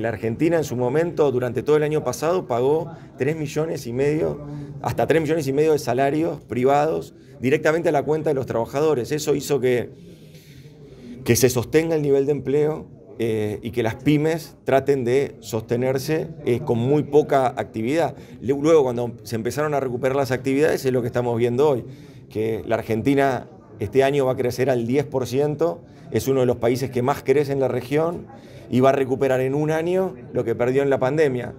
La Argentina en su momento, durante todo el año pasado, pagó 3 millones y medio, hasta 3 millones y medio de salarios privados directamente a la cuenta de los trabajadores. Eso hizo que, que se sostenga el nivel de empleo eh, y que las pymes traten de sostenerse eh, con muy poca actividad. Luego, cuando se empezaron a recuperar las actividades, es lo que estamos viendo hoy, que la Argentina este año va a crecer al 10%, es uno de los países que más crece en la región y va a recuperar en un año lo que perdió en la pandemia.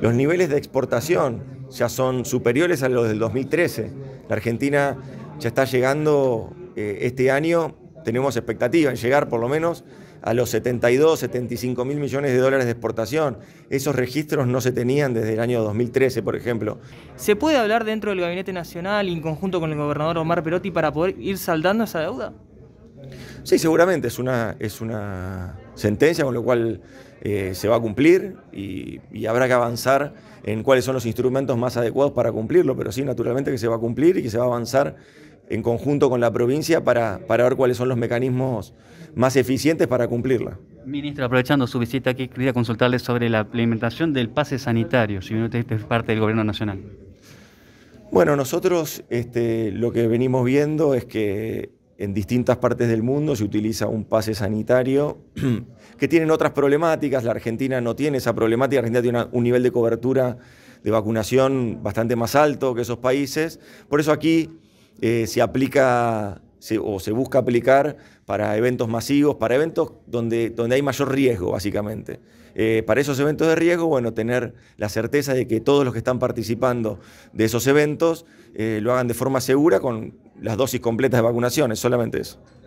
Los niveles de exportación ya son superiores a los del 2013. La Argentina ya está llegando eh, este año tenemos expectativa en llegar por lo menos a los 72, 75 mil millones de dólares de exportación. Esos registros no se tenían desde el año 2013, por ejemplo. ¿Se puede hablar dentro del Gabinete Nacional y en conjunto con el gobernador Omar Perotti para poder ir saldando esa deuda? Sí, seguramente es una, es una sentencia con lo cual eh, se va a cumplir y, habrá que avanzar en cuáles son los instrumentos más adecuados para cumplirlo, pero sí, naturalmente que se va a cumplir y que se va a avanzar en conjunto con la provincia para, para ver cuáles son los mecanismos más eficientes para cumplirla. Ministro, aprovechando su visita aquí, quería consultarle sobre la implementación del pase sanitario, si usted es parte del Gobierno Nacional. Bueno, nosotros este, lo que venimos viendo es que en distintas partes del mundo se utiliza un pase sanitario que tienen otras problemáticas. La Argentina no tiene esa problemática. La Argentina tiene un nivel de cobertura de vacunación bastante más alto que esos países. Por eso aquí eh, se aplica o se busca aplicar para eventos masivos, para eventos donde, hay mayor riesgo, básicamente. Eh, para esos eventos de riesgo, bueno, tener la certeza de que todos los que están participando de esos eventos eh, lo hagan de forma segura con las dosis completas de vacunaciones, solamente eso.